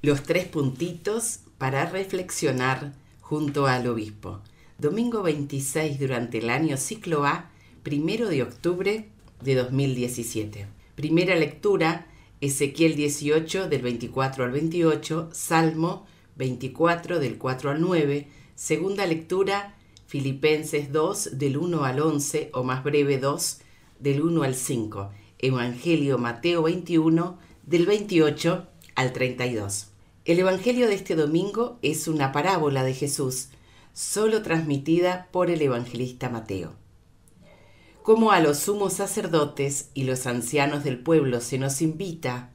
Los tres puntitos para reflexionar junto al obispo. Domingo 26 durante el año ciclo A, primero de octubre de 2017. Primera lectura, Ezequiel 18 del 24 al 28, Salmo 24 del 4 al 9, segunda lectura, Filipenses 2 del 1 al 11 o más breve 2 del 1 al 5, Evangelio Mateo 21 del 28 al al 32. El Evangelio de este domingo es una parábola de Jesús, solo transmitida por el evangelista Mateo. Como a los sumos sacerdotes y los ancianos del pueblo se nos invita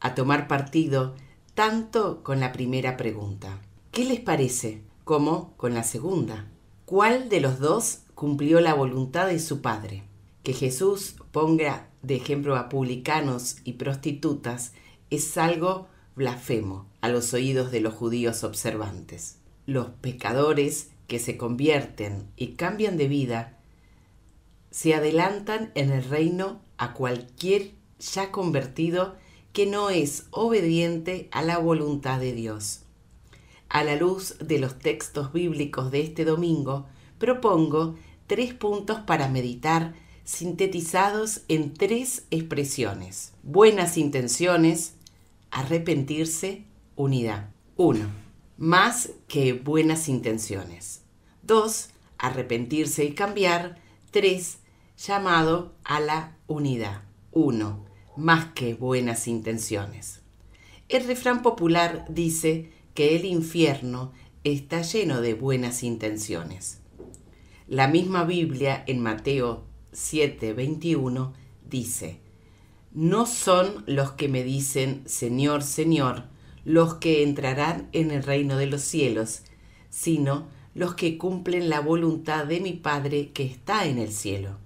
a tomar partido tanto con la primera pregunta, ¿qué les parece? como con la segunda. ¿Cuál de los dos cumplió la voluntad de su padre? Que Jesús ponga de ejemplo a publicanos y prostitutas es algo blasfemo a los oídos de los judíos observantes. Los pecadores que se convierten y cambian de vida se adelantan en el reino a cualquier ya convertido que no es obediente a la voluntad de Dios. A la luz de los textos bíblicos de este domingo, propongo tres puntos para meditar sintetizados en tres expresiones. Buenas intenciones, arrepentirse, unidad. 1. Más que buenas intenciones. 2. Arrepentirse y cambiar. 3. Llamado a la unidad. 1. Más que buenas intenciones. El refrán popular dice que el infierno está lleno de buenas intenciones. La misma Biblia en Mateo 7:21 dice, no son los que me dicen, Señor, Señor, los que entrarán en el reino de los cielos, sino los que cumplen la voluntad de mi Padre que está en el cielo.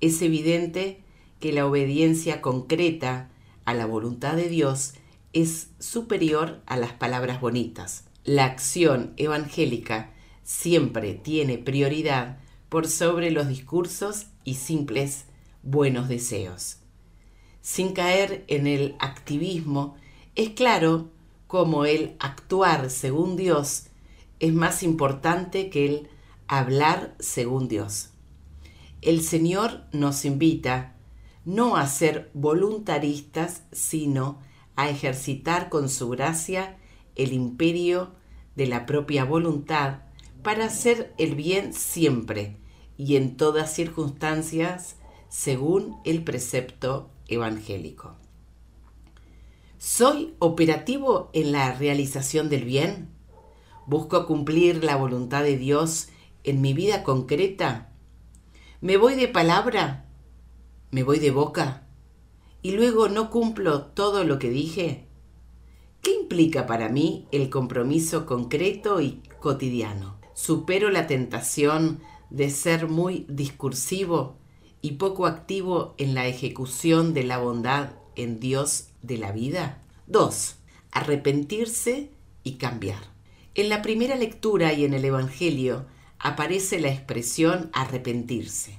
Es evidente que la obediencia concreta a la voluntad de Dios es superior a las palabras bonitas. La acción evangélica siempre tiene prioridad por sobre los discursos y simples buenos deseos sin caer en el activismo, es claro cómo el actuar según Dios es más importante que el hablar según Dios. El Señor nos invita no a ser voluntaristas, sino a ejercitar con su gracia el imperio de la propia voluntad para hacer el bien siempre y en todas circunstancias según el precepto evangélico. ¿Soy operativo en la realización del bien? ¿Busco cumplir la voluntad de Dios en mi vida concreta? ¿Me voy de palabra? ¿Me voy de boca? ¿Y luego no cumplo todo lo que dije? ¿Qué implica para mí el compromiso concreto y cotidiano? ¿Supero la tentación de ser muy discursivo y poco activo en la ejecución de la bondad en Dios de la vida? 2. Arrepentirse y cambiar. En la primera lectura y en el Evangelio aparece la expresión arrepentirse,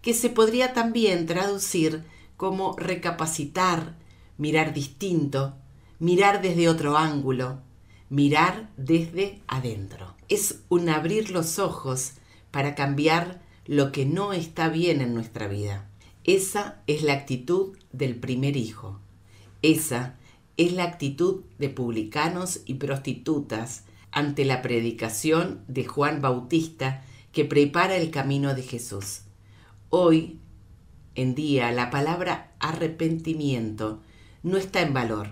que se podría también traducir como recapacitar, mirar distinto, mirar desde otro ángulo, mirar desde adentro. Es un abrir los ojos para cambiar lo que no está bien en nuestra vida. Esa es la actitud del primer hijo. Esa es la actitud de publicanos y prostitutas ante la predicación de Juan Bautista que prepara el camino de Jesús. Hoy en día la palabra arrepentimiento no está en valor,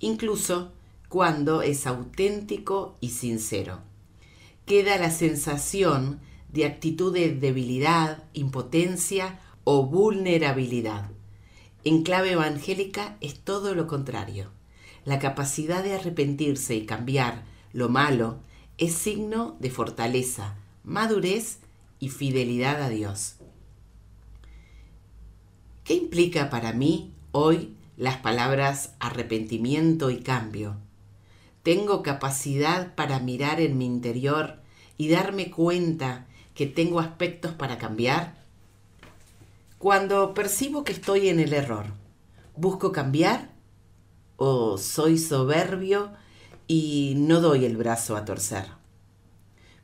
incluso cuando es auténtico y sincero. Queda la sensación de actitud de debilidad, impotencia o vulnerabilidad. En clave evangélica es todo lo contrario. La capacidad de arrepentirse y cambiar lo malo es signo de fortaleza, madurez y fidelidad a Dios. ¿Qué implica para mí hoy las palabras arrepentimiento y cambio? Tengo capacidad para mirar en mi interior y darme cuenta que tengo aspectos para cambiar? Cuando percibo que estoy en el error, ¿busco cambiar? ¿O soy soberbio y no doy el brazo a torcer?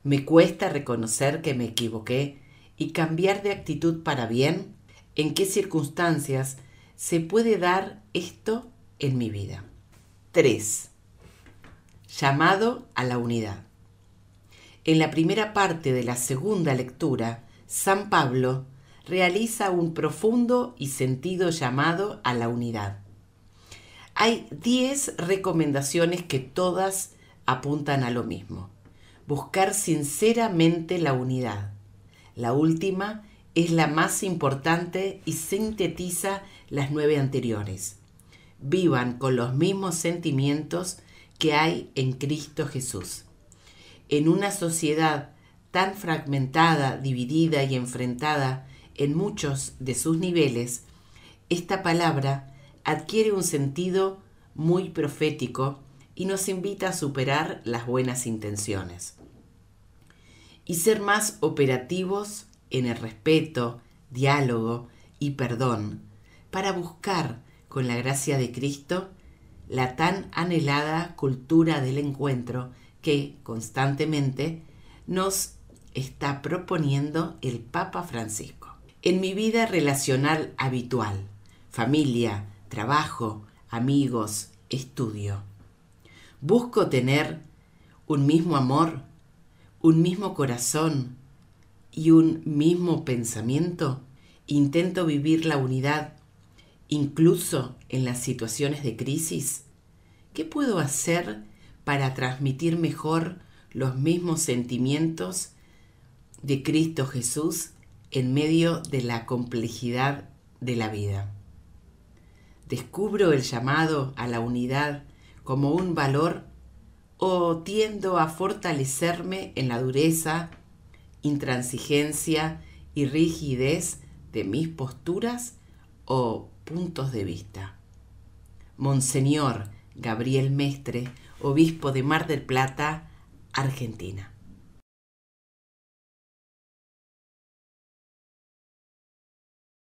¿Me cuesta reconocer que me equivoqué y cambiar de actitud para bien? ¿En qué circunstancias se puede dar esto en mi vida? 3. Llamado a la unidad. En la primera parte de la segunda lectura, San Pablo realiza un profundo y sentido llamado a la unidad. Hay diez recomendaciones que todas apuntan a lo mismo. Buscar sinceramente la unidad. La última es la más importante y sintetiza las nueve anteriores. Vivan con los mismos sentimientos que hay en Cristo Jesús en una sociedad tan fragmentada, dividida y enfrentada en muchos de sus niveles, esta palabra adquiere un sentido muy profético y nos invita a superar las buenas intenciones y ser más operativos en el respeto, diálogo y perdón para buscar, con la gracia de Cristo, la tan anhelada cultura del encuentro que constantemente nos está proponiendo el Papa Francisco. En mi vida relacional habitual, familia, trabajo, amigos, estudio, busco tener un mismo amor, un mismo corazón y un mismo pensamiento. Intento vivir la unidad, incluso en las situaciones de crisis. ¿Qué puedo hacer para transmitir mejor los mismos sentimientos de Cristo Jesús en medio de la complejidad de la vida. ¿Descubro el llamado a la unidad como un valor o tiendo a fortalecerme en la dureza, intransigencia y rigidez de mis posturas o puntos de vista? Monseñor, Gabriel Mestre, obispo de Mar del Plata, Argentina.